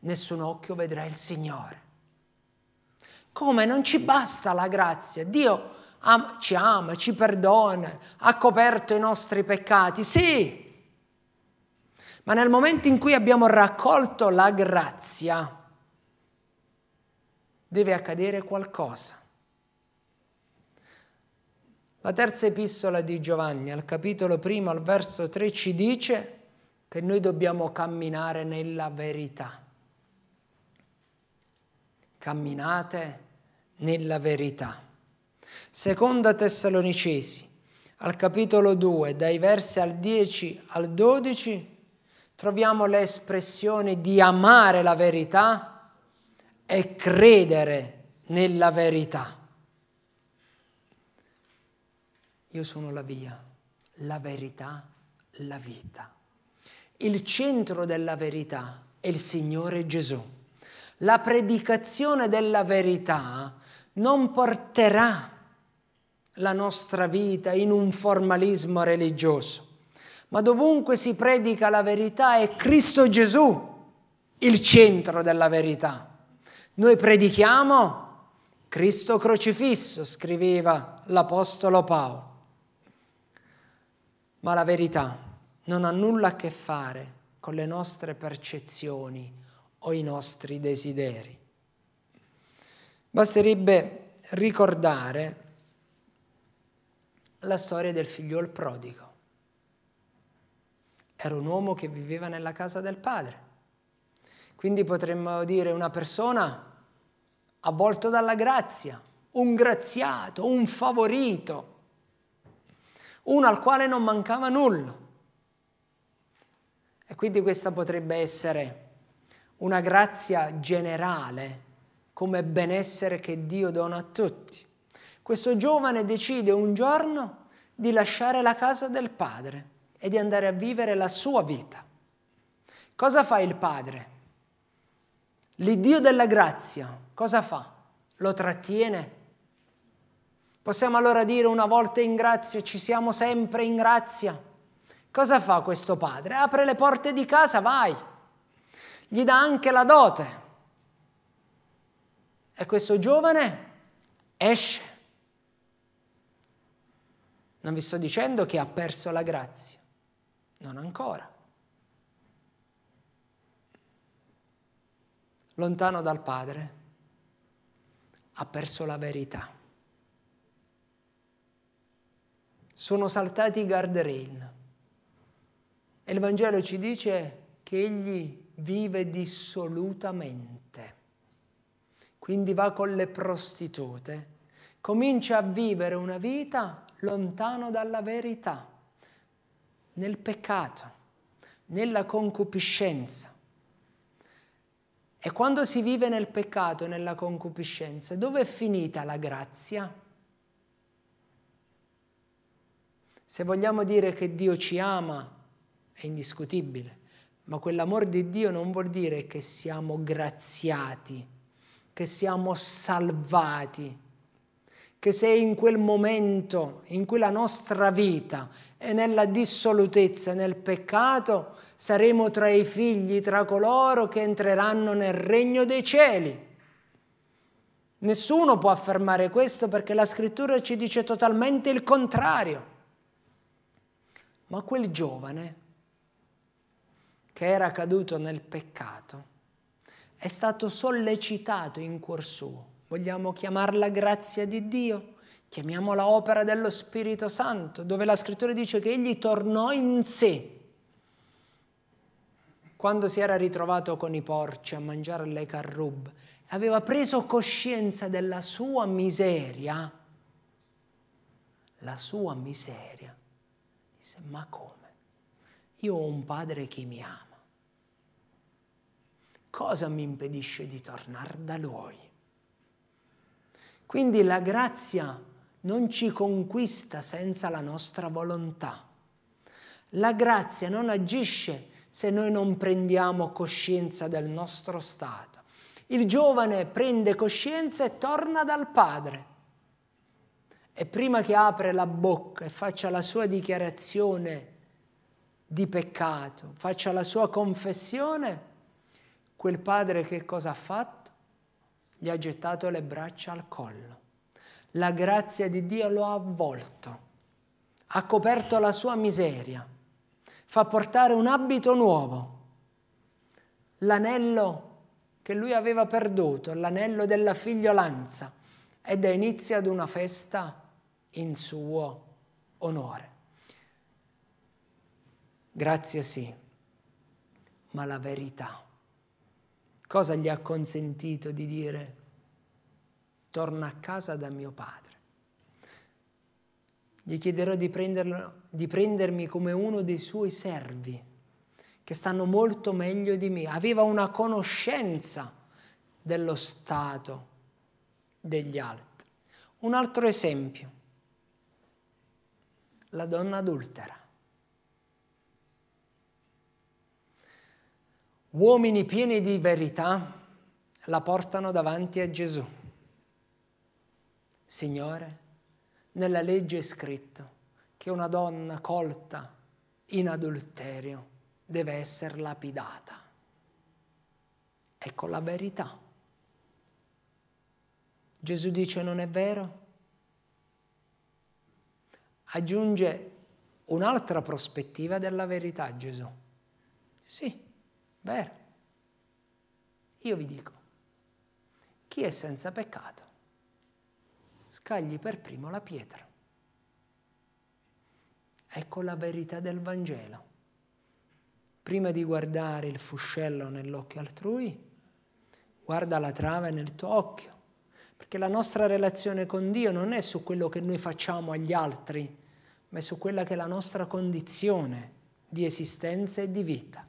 nessun occhio vedrà il Signore. Come non ci basta la grazia? Dio am- ci ama, ci perdona, ha coperto i nostri peccati. Sì, ma nel momento in cui abbiamo raccolto la grazia, deve accadere qualcosa. La terza epistola di Giovanni, al capitolo primo, al verso 3, ci dice che noi dobbiamo camminare nella verità. Camminate nella verità. Seconda Tessalonicesi, al capitolo 2, dai versi al 10 al 12, troviamo l'espressione di amare la verità e credere nella verità. Io sono la via, la verità, la vita. Il centro della verità è il Signore Gesù. La predicazione della verità non porterà la nostra vita in un formalismo religioso ma dovunque si predica la verità è Cristo Gesù il centro della verità. Noi predichiamo Cristo crocifisso, scriveva l'Apostolo Paolo. Ma la verità non ha nulla a che fare con le nostre percezioni o i nostri desideri. Basterebbe ricordare la storia del figliol prodigo. Era un uomo che viveva nella casa del padre. Quindi potremmo dire una persona avvolto dalla grazia, un graziato, un favorito, uno al quale non mancava nulla. E quindi questa potrebbe essere una grazia generale come benessere che Dio dona a tutti. Questo giovane decide un giorno di lasciare la casa del padre e di andare a vivere la sua vita. Cosa fa il Padre? L'Iddio della grazia, cosa fa? Lo trattiene? Possiamo allora dire una volta in grazia, ci siamo sempre in grazia. Cosa fa questo padre? Apre le porte di casa, vai. Gli dà anche la dote. E questo giovane esce. Non vi sto dicendo che ha perso la grazia, non ancora. Lontano dal Padre, ha perso la verità. Sono saltati i guardrail. E il Vangelo ci dice che egli vive dissolutamente. Quindi va con le prostitute. Comincia a vivere una vita lontano dalla verità nel peccato, nella concupiscenza. E quando si vive nel peccato, nella concupiscenza, dove è finita la grazia? Se vogliamo dire che Dio ci ama, è indiscutibile, ma quell'amor di Dio non vuol dire che siamo graziati, che siamo salvati, che se in quel momento, in cui la nostra vita è nella dissolutezza, nel peccato, saremo tra i figli, tra coloro che entreranno nel regno dei cieli. Nessuno può affermare questo perché la scrittura ci dice totalmente il contrario. Ma quel giovane che era caduto nel peccato è stato sollecitato in cuor suo Vogliamo chiamarla grazia di Dio? Chiamiamola opera dello Spirito Santo, dove la scrittura dice che egli tornò in sé quando si era ritrovato con i porci a mangiare le carrub, aveva preso coscienza della sua miseria, la sua miseria. Disse, ma come? Io ho un padre che mi ama. Cosa mi impedisce di tornare da lui? Quindi la grazia non ci conquista senza la nostra volontà. La grazia non agisce se noi non prendiamo coscienza del nostro stato. Il giovane prende coscienza e torna dal padre. E prima che apre la bocca e faccia la sua dichiarazione di peccato, faccia la sua confessione, quel padre che cosa ha fatto? gli ha gettato le braccia al collo. La grazia di Dio lo ha avvolto, ha coperto la sua miseria, fa portare un abito nuovo. L'anello che lui aveva perduto, l'anello della figliolanza, ed da inizio ad una festa in suo onore. Grazie sì, ma la verità Cosa gli ha consentito di dire? Torna a casa da mio padre. Gli chiederò di, di prendermi come uno dei suoi servi, che stanno molto meglio di me. Aveva una conoscenza dello stato degli altri. Un altro esempio, la donna adultera. uomini pieni di verità la portano davanti a Gesù. Signore, nella legge è scritto che una donna colta in adulterio deve essere lapidata. Ecco la verità. Gesù dice non è vero? Aggiunge un'altra prospettiva della verità Gesù. Sì, Vero? Io vi dico, chi è senza peccato scagli per primo la pietra. Ecco la verità del Vangelo. Prima di guardare il fuscello nell'occhio altrui, guarda la trave nel tuo occhio, perché la nostra relazione con Dio non è su quello che noi facciamo agli altri, ma è su quella che è la nostra condizione di esistenza e di vita.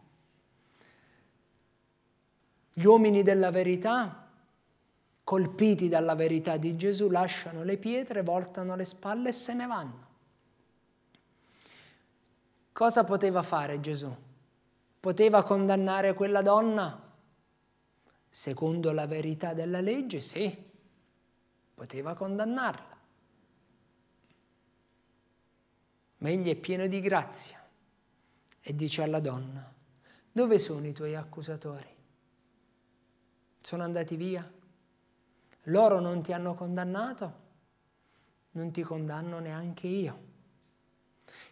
Gli uomini della verità, colpiti dalla verità di Gesù, lasciano le pietre, voltano le spalle e se ne vanno. Cosa poteva fare Gesù? Poteva condannare quella donna? Secondo la verità della legge, sì, poteva condannarla. Ma egli è pieno di grazia e dice alla donna, dove sono i tuoi accusatori? sono andati via. Loro non ti hanno condannato, non ti condanno neanche io.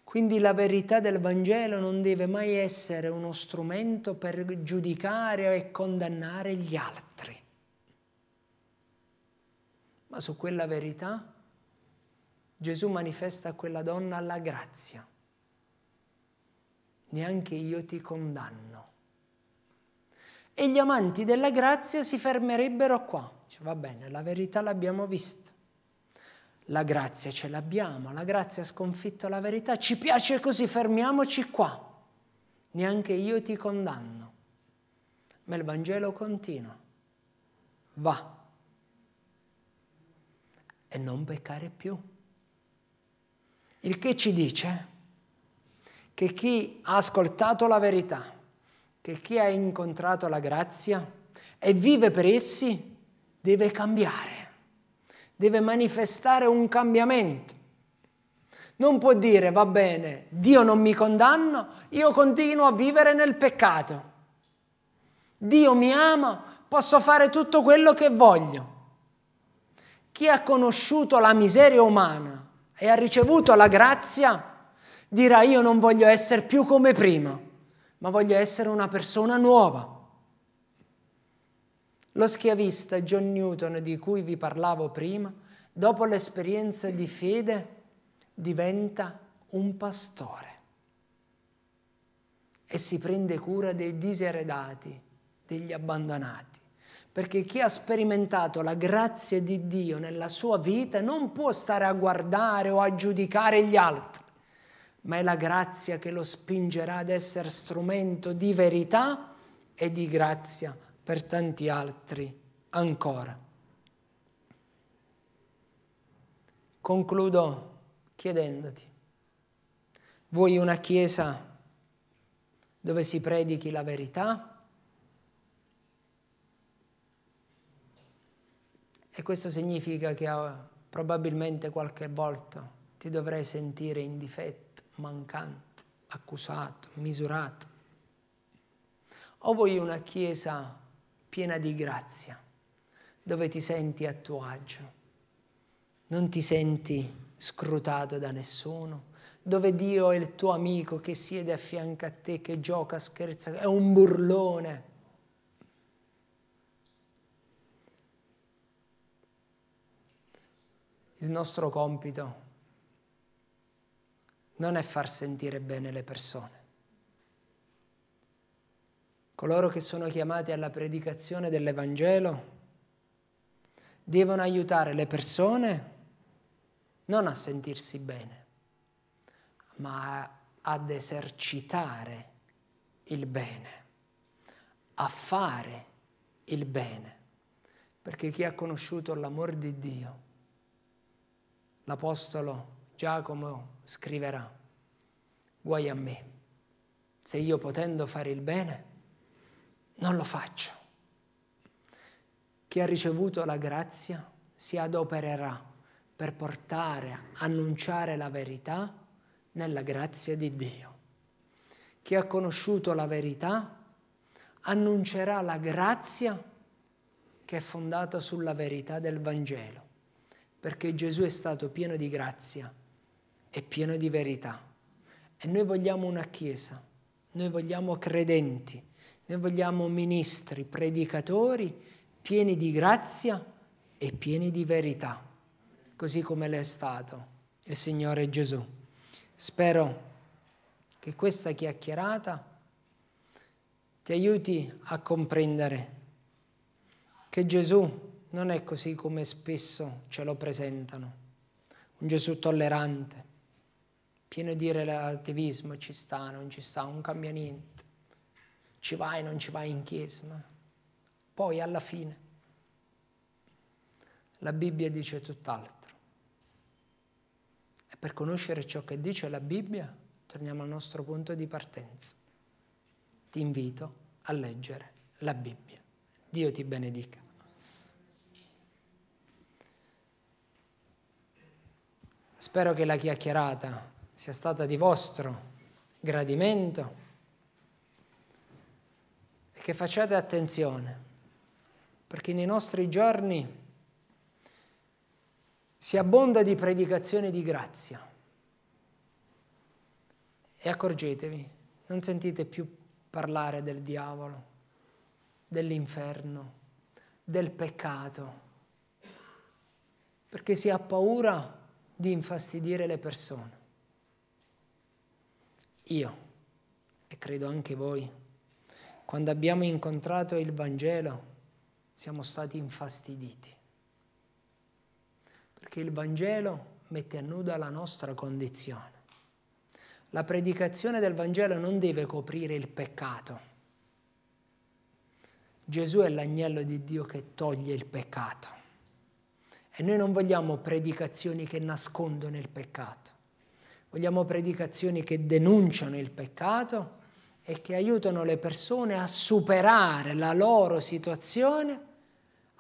Quindi la verità del Vangelo non deve mai essere uno strumento per giudicare e condannare gli altri. Ma su quella verità Gesù manifesta a quella donna la grazia. Neanche io ti condanno e gli amanti della grazia si fermerebbero qua. Dice, va bene, la verità l'abbiamo vista. La grazia ce l'abbiamo, la grazia ha sconfitto la verità, ci piace così, fermiamoci qua. Neanche io ti condanno. Ma il Vangelo continua. Va. E non peccare più. Il che ci dice che chi ha ascoltato la verità, che chi ha incontrato la grazia e vive per essi deve cambiare, deve manifestare un cambiamento. Non può dire va bene, Dio non mi condanna, io continuo a vivere nel peccato. Dio mi ama, posso fare tutto quello che voglio. Chi ha conosciuto la miseria umana e ha ricevuto la grazia dirà io non voglio essere più come prima ma voglio essere una persona nuova. Lo schiavista John Newton di cui vi parlavo prima, dopo l'esperienza di fede, diventa un pastore e si prende cura dei diseredati, degli abbandonati. Perché chi ha sperimentato la grazia di Dio nella sua vita non può stare a guardare o a giudicare gli altri ma è la grazia che lo spingerà ad essere strumento di verità e di grazia per tanti altri ancora. Concludo chiedendoti, vuoi una Chiesa dove si predichi la verità? E questo significa che ah, probabilmente qualche volta ti dovrai sentire in difetto mancante, accusato, misurato? O vuoi una chiesa piena di grazia, dove ti senti a tuo agio, non ti senti scrutato da nessuno, dove Dio è il tuo amico che siede a fianco a te, che gioca, scherza, è un burlone. Il nostro compito è non è far sentire bene le persone. Coloro che sono chiamati alla predicazione dell'Evangelo devono aiutare le persone non a sentirsi bene, ma ad esercitare il bene, a fare il bene. Perché chi ha conosciuto l'amor di Dio, l'Apostolo Giacomo scriverà, guai a me, se io potendo fare il bene, non lo faccio. Chi ha ricevuto la grazia si adopererà per portare, annunciare la verità nella grazia di Dio. Chi ha conosciuto la verità annuncerà la grazia che è fondata sulla verità del Vangelo, perché Gesù è stato pieno di grazia è pieno di verità. E noi vogliamo una Chiesa, noi vogliamo credenti, noi vogliamo ministri, predicatori pieni di grazia e pieni di verità, così come l'è stato il Signore Gesù. Spero che questa chiacchierata ti aiuti a comprendere che Gesù non è così come spesso ce lo presentano, un Gesù tollerante, pieno di relativismo, ci sta, non ci sta, non cambia niente, ci vai, non ci vai in chiesa, ma poi alla fine la Bibbia dice tutt'altro. E per conoscere ciò che dice la Bibbia, torniamo al nostro punto di partenza. Ti invito a leggere la Bibbia. Dio ti benedica. Spero che la chiacchierata sia stata di vostro gradimento e che facciate attenzione, perché nei nostri giorni si abbonda di predicazione di grazia. E accorgetevi, non sentite più parlare del diavolo, dell'inferno, del peccato, perché si ha paura di infastidire le persone io e credo anche voi, quando abbiamo incontrato il Vangelo siamo stati infastiditi, perché il Vangelo mette a nuda la nostra condizione. La predicazione del Vangelo non deve coprire il peccato. Gesù è l'agnello di Dio che toglie il peccato. E noi non vogliamo predicazioni che nascondono il peccato. Vogliamo predicazioni che denunciano il peccato e che aiutano le persone a superare la loro situazione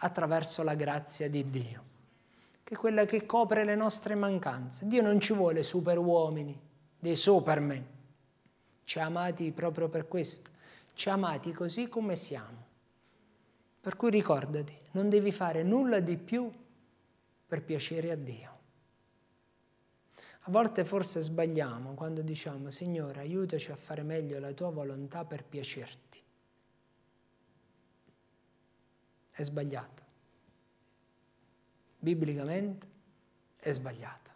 attraverso la grazia di Dio, che è quella che copre le nostre mancanze. Dio non ci vuole super uomini, dei superman. Ci ha amati proprio per questo, ci ha amati così come siamo. Per cui ricordati, non devi fare nulla di più per piacere a Dio. A volte forse sbagliamo quando diciamo Signore aiutaci a fare meglio la tua volontà per piacerti. È sbagliato. Biblicamente è sbagliato.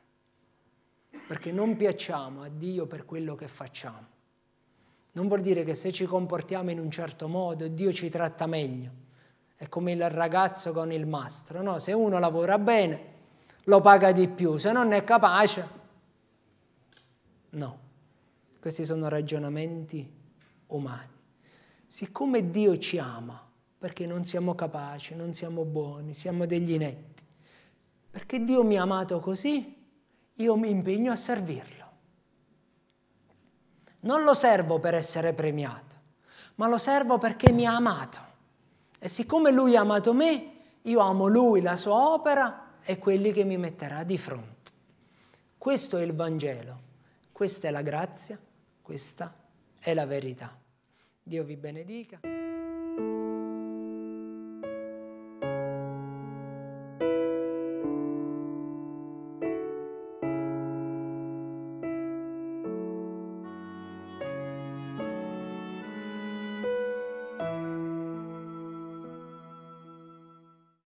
Perché non piacciamo a Dio per quello che facciamo. Non vuol dire che se ci comportiamo in un certo modo Dio ci tratta meglio. È come il ragazzo con il mastro, no? Se uno lavora bene lo paga di più, se non è capace No, questi sono ragionamenti umani. Siccome Dio ci ama, perché non siamo capaci, non siamo buoni, siamo degli inetti, perché Dio mi ha amato così, io mi impegno a servirlo. Non lo servo per essere premiato, ma lo servo perché mi ha amato. E siccome Lui ha amato me, io amo Lui, la sua opera e quelli che mi metterà di fronte. Questo è il Vangelo. Questa è la grazia, questa è la verità. Dio vi benedica.